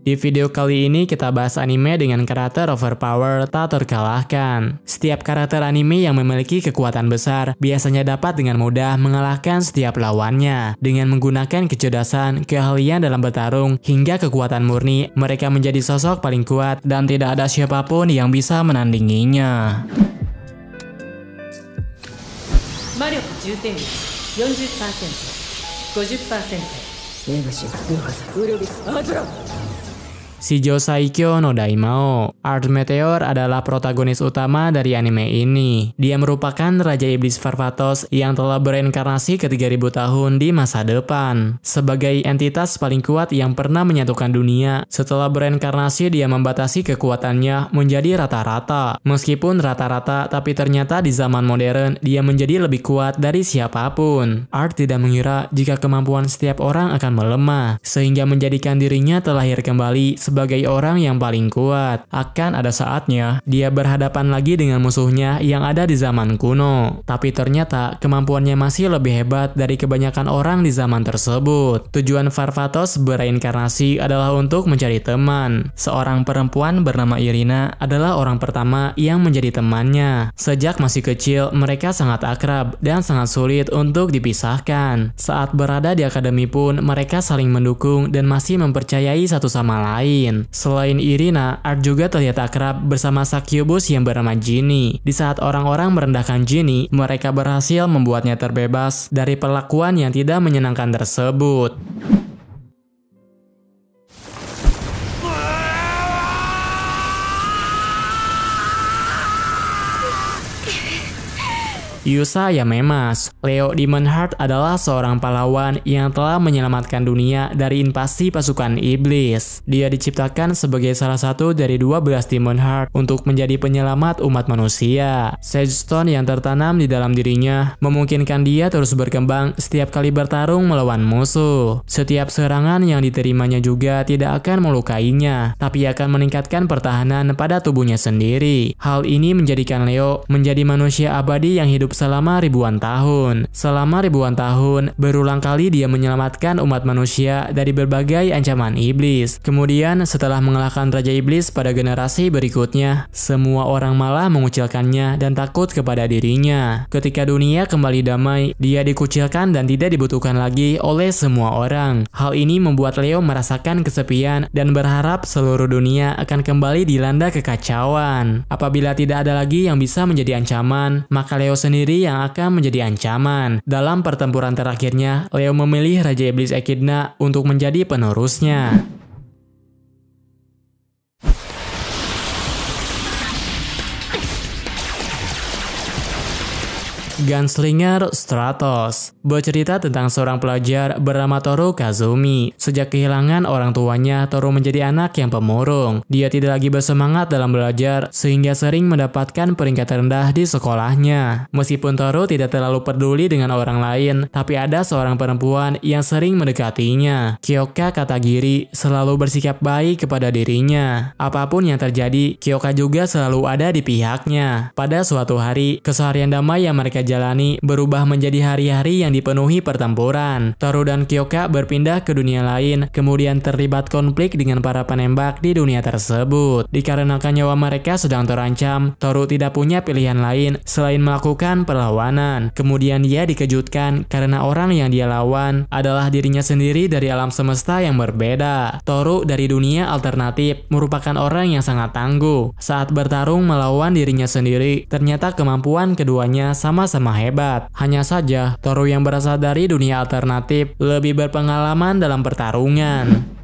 Di video kali ini kita bahas anime dengan karakter overpower tak terkalahkan. Setiap karakter anime yang memiliki kekuatan besar biasanya dapat dengan mudah mengalahkan setiap lawannya. Dengan menggunakan kecerdasan, keahlian dalam bertarung, hingga kekuatan murni, mereka menjadi sosok paling kuat dan tidak ada siapapun yang bisa menandinginya. Mario 10 si Shijo Saikyo no Daimao. Art Meteor adalah protagonis utama dari anime ini. Dia merupakan Raja Iblis Farvatos yang telah bereinkarnasi ke 3000 tahun di masa depan. Sebagai entitas paling kuat yang pernah menyatukan dunia, setelah bereinkarnasi dia membatasi kekuatannya menjadi rata-rata. Meskipun rata-rata, tapi ternyata di zaman modern dia menjadi lebih kuat dari siapapun. Art tidak mengira jika kemampuan setiap orang akan melemah, sehingga menjadikan dirinya terlahir kembali sebagai orang yang paling kuat. Akan ada saatnya dia berhadapan lagi dengan musuhnya yang ada di zaman kuno. Tapi ternyata kemampuannya masih lebih hebat dari kebanyakan orang di zaman tersebut. Tujuan Farvatos berinkarnasi adalah untuk mencari teman. Seorang perempuan bernama Irina adalah orang pertama yang menjadi temannya. Sejak masih kecil, mereka sangat akrab dan sangat sulit untuk dipisahkan. Saat berada di akademi pun, mereka saling mendukung dan masih mempercayai satu sama lain lain. Selain Irina, Art juga terlihat akrab bersama Sakyubus yang bernama Jinny. Di saat orang-orang merendahkan Jinny, mereka berhasil membuatnya terbebas dari perlakuan yang tidak menyenangkan tersebut. Yusa Memas. Leo Demonheart adalah seorang pahlawan yang telah menyelamatkan dunia dari invasi pasukan iblis. Dia diciptakan sebagai salah satu dari 12 Demonheart untuk menjadi penyelamat umat manusia. Sage Stone yang tertanam di dalam dirinya memungkinkan dia terus berkembang setiap kali bertarung melawan musuh. Setiap serangan yang diterimanya juga tidak akan melukainya, tapi akan meningkatkan pertahanan pada tubuhnya sendiri. Hal ini menjadikan Leo menjadi manusia abadi yang hidup selama ribuan tahun. Selama ribuan tahun, berulang kali dia menyelamatkan umat manusia dari berbagai ancaman iblis. Kemudian setelah mengalahkan Raja Iblis pada generasi berikutnya, semua orang malah mengucilkannya dan takut kepada dirinya. Ketika dunia kembali damai, dia dikucilkan dan tidak dibutuhkan lagi oleh semua orang. Hal ini membuat Leo merasakan kesepian dan berharap seluruh dunia akan kembali dilanda kekacauan. Apabila tidak ada lagi yang bisa menjadi ancaman, maka Leo sendiri sendiri yang akan menjadi ancaman. Dalam pertempuran terakhirnya, Leo memilih Raja Iblis Echidna untuk menjadi penerusnya. Gunslinger Stratos bercerita tentang seorang pelajar bernama Toru Kazumi. Sejak kehilangan orang tuanya, Toru menjadi anak yang pemurung. Dia tidak lagi bersemangat dalam belajar sehingga sering mendapatkan peringkat rendah di sekolahnya. Meskipun Toru tidak terlalu peduli dengan orang lain, tapi ada seorang perempuan yang sering mendekatinya. Kyoka Katagiri selalu bersikap baik kepada dirinya. Apapun yang terjadi, Kyoka juga selalu ada di pihaknya. Pada suatu hari, keseharian damai yang mereka jalani berubah menjadi hari-hari yang dipenuhi pertempuran. Toru dan Kyoka berpindah ke dunia lain, kemudian terlibat konflik dengan para penembak di dunia tersebut. Dikarenakan nyawa mereka sedang terancam, Toru tidak punya pilihan lain selain melakukan perlawanan. Kemudian dia dikejutkan karena orang yang dia lawan adalah dirinya sendiri dari alam semesta yang berbeda. Toru dari dunia alternatif merupakan orang yang sangat tangguh. Saat bertarung melawan dirinya sendiri, ternyata kemampuan keduanya sama-sama sama hebat. Hanya saja, Toru yang berasal dari dunia alternatif lebih berpengalaman dalam pertarungan.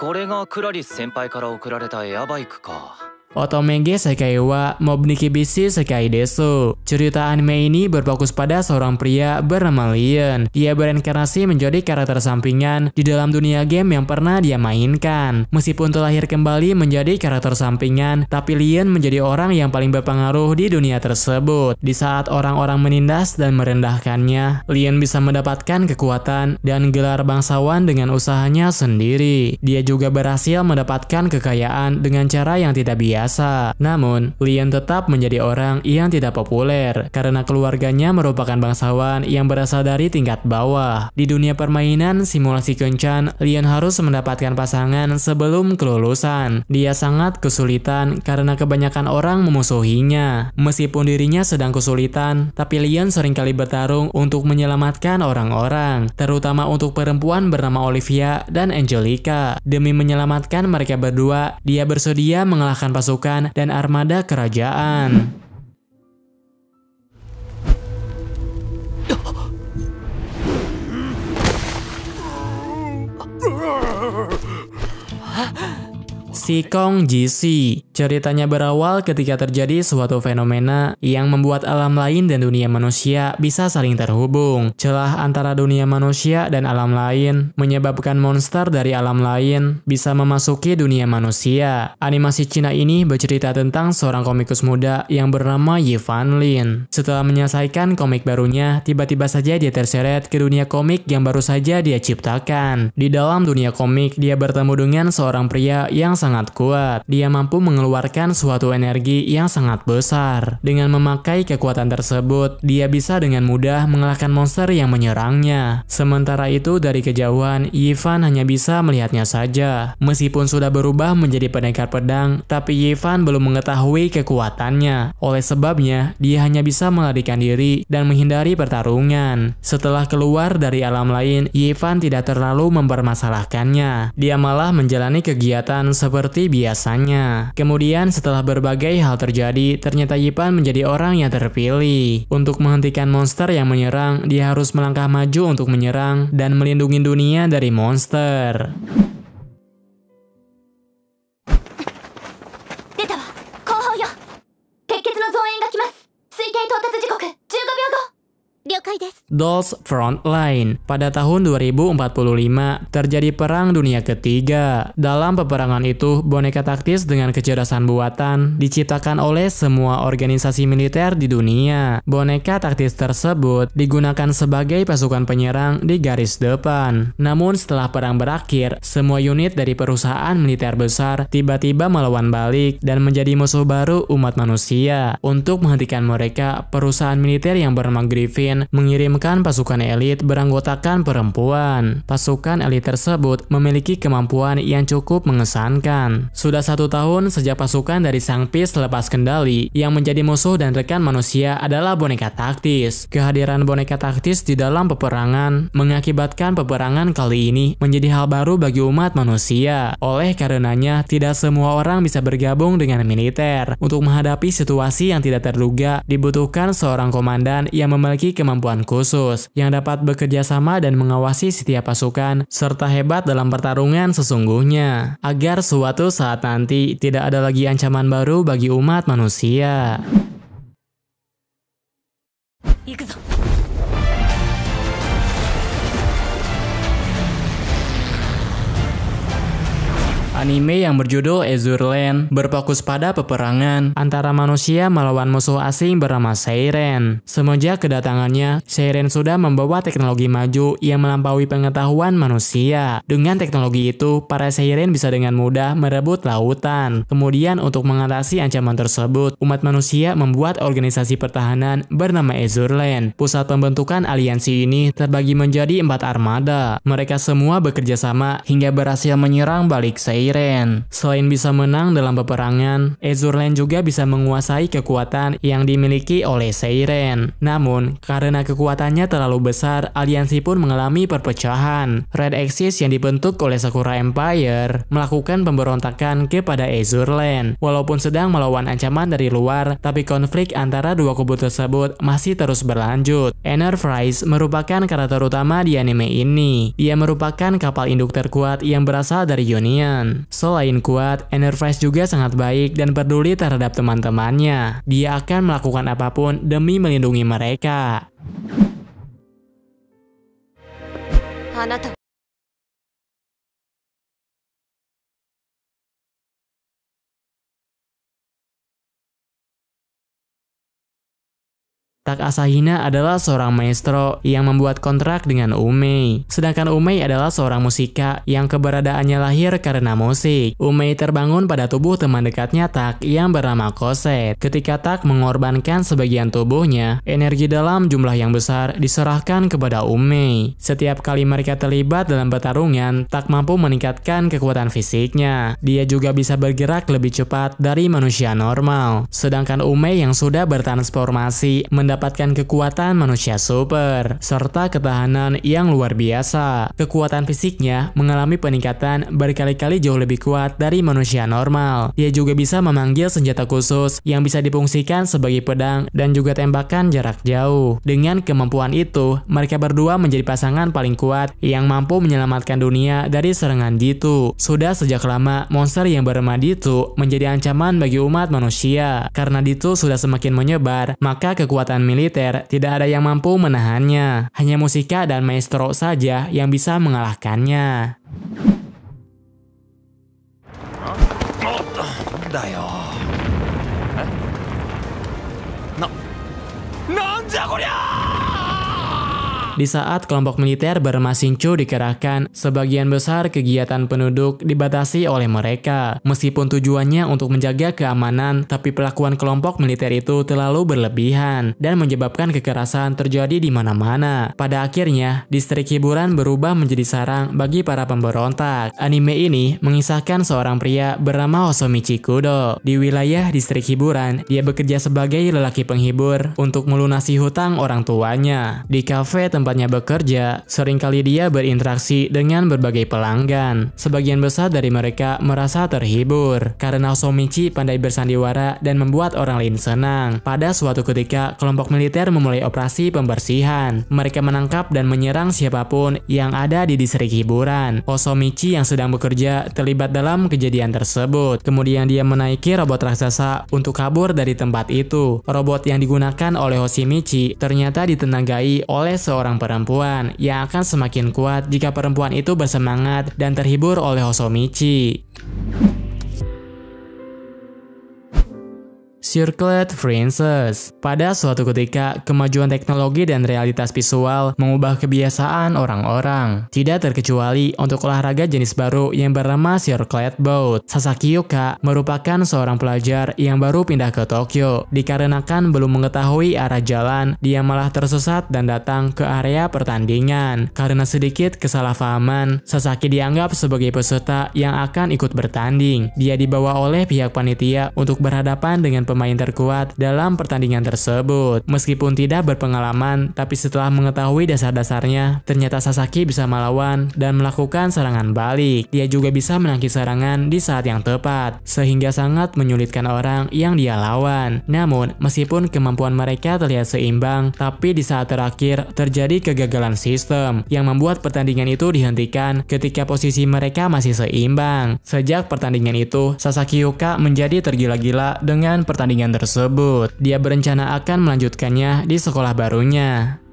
これがクラリス先輩から送られたエアバイクか Otomenge Sekai wa Bisi Sekai Desu. Cerita anime ini berfokus pada seorang pria bernama Lien. Ia berinkarnasi menjadi karakter sampingan di dalam dunia game yang pernah dia mainkan. Meskipun terlahir kembali menjadi karakter sampingan, tapi Lien menjadi orang yang paling berpengaruh di dunia tersebut. Di saat orang-orang menindas dan merendahkannya, Lien bisa mendapatkan kekuatan dan gelar bangsawan dengan usahanya sendiri. Dia juga berhasil mendapatkan kekayaan dengan cara yang tidak biasa biasa. Namun, Lian tetap menjadi orang yang tidak populer karena keluarganya merupakan bangsawan yang berasal dari tingkat bawah. Di dunia permainan simulasi kencan, Lian harus mendapatkan pasangan sebelum kelulusan. Dia sangat kesulitan karena kebanyakan orang memusuhinya. Meskipun dirinya sedang kesulitan, tapi Lian seringkali bertarung untuk menyelamatkan orang-orang, terutama untuk perempuan bernama Olivia dan Angelica. Demi menyelamatkan mereka berdua, dia bersedia mengalahkan pasukan pasukan dan armada kerajaan. Kong GC. Ceritanya berawal ketika terjadi suatu fenomena yang membuat alam lain dan dunia manusia bisa saling terhubung. Celah antara dunia manusia dan alam lain menyebabkan monster dari alam lain bisa memasuki dunia manusia. Animasi Cina ini bercerita tentang seorang komikus muda yang bernama Yi Fan Lin. Setelah menyelesaikan komik barunya, tiba-tiba saja dia terseret ke dunia komik yang baru saja dia ciptakan. Di dalam dunia komik, dia bertemu dengan seorang pria yang sangat sangat kuat. Dia mampu mengeluarkan suatu energi yang sangat besar. Dengan memakai kekuatan tersebut, dia bisa dengan mudah mengalahkan monster yang menyerangnya. Sementara itu dari kejauhan, Yifan hanya bisa melihatnya saja. Meskipun sudah berubah menjadi pendekar pedang, tapi Yifan belum mengetahui kekuatannya. Oleh sebabnya, dia hanya bisa melarikan diri dan menghindari pertarungan. Setelah keluar dari alam lain, Yifan tidak terlalu mempermasalahkannya. Dia malah menjalani kegiatan seperti seperti biasanya. Kemudian setelah berbagai hal terjadi, ternyata Yipan menjadi orang yang terpilih. Untuk menghentikan monster yang menyerang, dia harus melangkah maju untuk menyerang dan melindungi dunia dari monster. Dolls Frontline. Pada tahun 2045, terjadi Perang Dunia Ketiga. Dalam peperangan itu, boneka taktis dengan kecerdasan buatan diciptakan oleh semua organisasi militer di dunia. Boneka taktis tersebut digunakan sebagai pasukan penyerang di garis depan. Namun setelah perang berakhir, semua unit dari perusahaan militer besar tiba-tiba melawan balik dan menjadi musuh baru umat manusia. Untuk menghentikan mereka, perusahaan militer yang bernama Griffin mengirim sedangkan pasukan elit beranggotakan perempuan. Pasukan elit tersebut memiliki kemampuan yang cukup mengesankan. Sudah satu tahun sejak pasukan dari Sang Pis lepas kendali, yang menjadi musuh dan rekan manusia adalah boneka taktis. Kehadiran boneka taktis di dalam peperangan mengakibatkan peperangan kali ini menjadi hal baru bagi umat manusia. Oleh karenanya, tidak semua orang bisa bergabung dengan militer. Untuk menghadapi situasi yang tidak terduga, dibutuhkan seorang komandan yang memiliki kemampuan khusus khusus yang dapat bekerja sama dan mengawasi setiap pasukan serta hebat dalam pertarungan sesungguhnya agar suatu saat nanti tidak ada lagi ancaman baru bagi umat manusia. 行くぞ anime yang berjudul Land berfokus pada peperangan antara manusia melawan musuh asing bernama Seiren. Semenjak kedatangannya, Seiren sudah membawa teknologi maju yang melampaui pengetahuan manusia. Dengan teknologi itu, para Seiren bisa dengan mudah merebut lautan. Kemudian untuk mengatasi ancaman tersebut, umat manusia membuat organisasi pertahanan bernama Land. Pusat pembentukan aliansi ini terbagi menjadi empat armada. Mereka semua bekerja sama hingga berhasil menyerang balik Seiren Siren. Selain bisa menang dalam peperangan, Ezurlen juga bisa menguasai kekuatan yang dimiliki oleh Seiren. Namun, karena kekuatannya terlalu besar, aliansi pun mengalami perpecahan. Red Axis yang dibentuk oleh Sakura Empire melakukan pemberontakan kepada Ezurlen. Walaupun sedang melawan ancaman dari luar, tapi konflik antara dua kubu tersebut masih terus berlanjut. Enerfries merupakan karakter utama di anime ini. Dia merupakan kapal induk terkuat yang berasal dari Union. Selain kuat, Enervice juga sangat baik dan peduli terhadap teman-temannya. Dia akan melakukan apapun demi melindungi mereka. Tak Asahina adalah seorang maestro yang membuat kontrak dengan Umei. Sedangkan Umei adalah seorang musika yang keberadaannya lahir karena musik. Umei terbangun pada tubuh teman dekatnya Tak yang bernama Koset. Ketika Tak mengorbankan sebagian tubuhnya, energi dalam jumlah yang besar diserahkan kepada Umei. Setiap kali mereka terlibat dalam pertarungan, Tak mampu meningkatkan kekuatan fisiknya. Dia juga bisa bergerak lebih cepat dari manusia normal. Sedangkan Umei yang sudah bertransformasi mendapat mendapatkan kekuatan manusia super, serta ketahanan yang luar biasa. Kekuatan fisiknya mengalami peningkatan berkali-kali jauh lebih kuat dari manusia normal. Ia juga bisa memanggil senjata khusus yang bisa dipungsikan sebagai pedang dan juga tembakan jarak jauh. Dengan kemampuan itu, mereka berdua menjadi pasangan paling kuat yang mampu menyelamatkan dunia dari serangan Jitu. Sudah sejak lama, monster yang bernama Ditu menjadi ancaman bagi umat manusia. Karena Ditu sudah semakin menyebar, maka kekuatan militer, tidak ada yang mampu menahannya. Hanya Musika dan Maestro saja yang bisa mengalahkannya. Nah, di saat kelompok militer bermasincu dikerahkan, sebagian besar kegiatan penduduk dibatasi oleh mereka. Meskipun tujuannya untuk menjaga keamanan, tapi pelakuan kelompok militer itu terlalu berlebihan dan menyebabkan kekerasan terjadi di mana-mana. Pada akhirnya, distrik hiburan berubah menjadi sarang bagi para pemberontak. Anime ini mengisahkan seorang pria bernama Osomichi Kudo. Di wilayah distrik hiburan, dia bekerja sebagai lelaki penghibur untuk melunasi hutang orang tuanya. Di kafe tempat tempatnya bekerja, seringkali dia berinteraksi dengan berbagai pelanggan. Sebagian besar dari mereka merasa terhibur karena Somichi pandai bersandiwara dan membuat orang lain senang. Pada suatu ketika, kelompok militer memulai operasi pembersihan. Mereka menangkap dan menyerang siapapun yang ada di distrik hiburan. Osomichi yang sedang bekerja terlibat dalam kejadian tersebut. Kemudian dia menaiki robot raksasa untuk kabur dari tempat itu. Robot yang digunakan oleh Osomichi ternyata ditenagai oleh seorang seorang perempuan yang akan semakin kuat jika perempuan itu bersemangat dan terhibur oleh Hosomichi. Circlet Princess. Pada suatu ketika, kemajuan teknologi dan realitas visual mengubah kebiasaan orang-orang. Tidak terkecuali untuk olahraga jenis baru yang bernama Circlet Boat. Sasaki Yuka merupakan seorang pelajar yang baru pindah ke Tokyo. Dikarenakan belum mengetahui arah jalan, dia malah tersesat dan datang ke area pertandingan. Karena sedikit kesalahpahaman, Sasaki dianggap sebagai peserta yang akan ikut bertanding. Dia dibawa oleh pihak panitia untuk berhadapan dengan pemain pemain terkuat dalam pertandingan tersebut. Meskipun tidak berpengalaman, tapi setelah mengetahui dasar-dasarnya, ternyata Sasaki bisa melawan dan melakukan serangan balik. Dia juga bisa menangkis serangan di saat yang tepat, sehingga sangat menyulitkan orang yang dia lawan. Namun, meskipun kemampuan mereka terlihat seimbang, tapi di saat terakhir terjadi kegagalan sistem yang membuat pertandingan itu dihentikan ketika posisi mereka masih seimbang. Sejak pertandingan itu, Sasaki Yuka menjadi tergila-gila dengan pertandingan pertandingan tersebut. Dia berencana akan melanjutkannya di sekolah barunya.